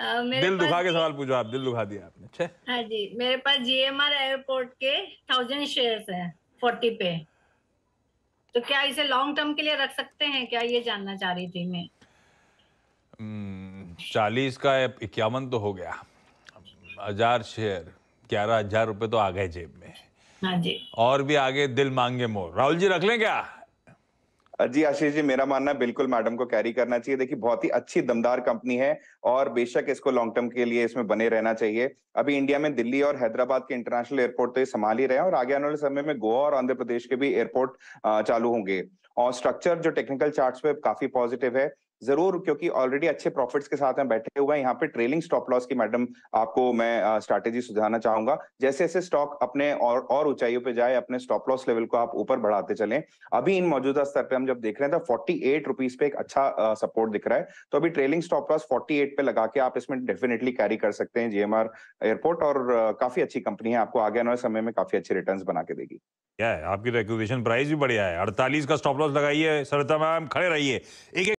मेरे दिल दुखा के सवाल पूछो आप दिल दुखा दिया आपने अच्छा हाँ जी मेरे पास जीएमआर एयरपोर्ट के थाउजेंड शेयर्स है फोर्टी पे तो क्या इसे लॉन्ग टर्म के लिए रख सकते हैं क्या ये जानना चाह रही थी मैं हम्म, चालीस का इक्यावन तो हो गया हजार शेयर ग्यारह हजार रुपए तो आ गए जेब में हाँ जी और भी आगे दिल मांगे मोर राहुल जी रख लें क्या जी आशीष जी मेरा मानना बिल्कुल मैडम को कैरी करना चाहिए देखिए बहुत ही अच्छी दमदार कंपनी है और बेशक इसको लॉन्ग टर्म के लिए इसमें बने रहना चाहिए अभी इंडिया में दिल्ली और हैदराबाद के इंटरनेशनल एयरपोर्ट तो ये संभाल ही रहे हैं और आगे आने वाले समय में गोवा और आंध्र प्रदेश के भी एयरपोर्ट चालू होंगे और स्ट्रक्चर जो टेक्निकल चार्ट पे काफी पॉजिटिव है जरूर क्योंकि ऑलरेडी अच्छे प्रॉफिट्स के साथ में बैठे हुए हैं यहाँ पे ट्रेलिंग स्टॉप लॉस की मैडम आपको मैं स्ट्रैटेजी सुझाना चाहूंगा जैसे जैसे स्टॉक अपने और और ऊंचाइयों पे जाए अपने स्टॉप लॉस लेवल को आप ऊपर बढ़ाते चलें अभी इन मौजूदा स्तर पे हम जब देख रहे हैं तो फोर्टी एट रुपीज पे एक अच्छा सपोर्ट दिख रहा है तो अभी trailing stop loss forty eight पे लगा के आप इसमें डेफिनेटली कैरी कर सकते हैं जीएमआर एयरपोर्ट और काफी अच्छी कंपनी है आपको आगे आने वाले समय में काफी अच्छे रिटर्न बना के देगी क्या है आपकी रेकुलेशन प्राइस भी बढ़िया है अड़तालीस का स्टॉप लॉस लगाइए सरता मैम खड़े रहिए एक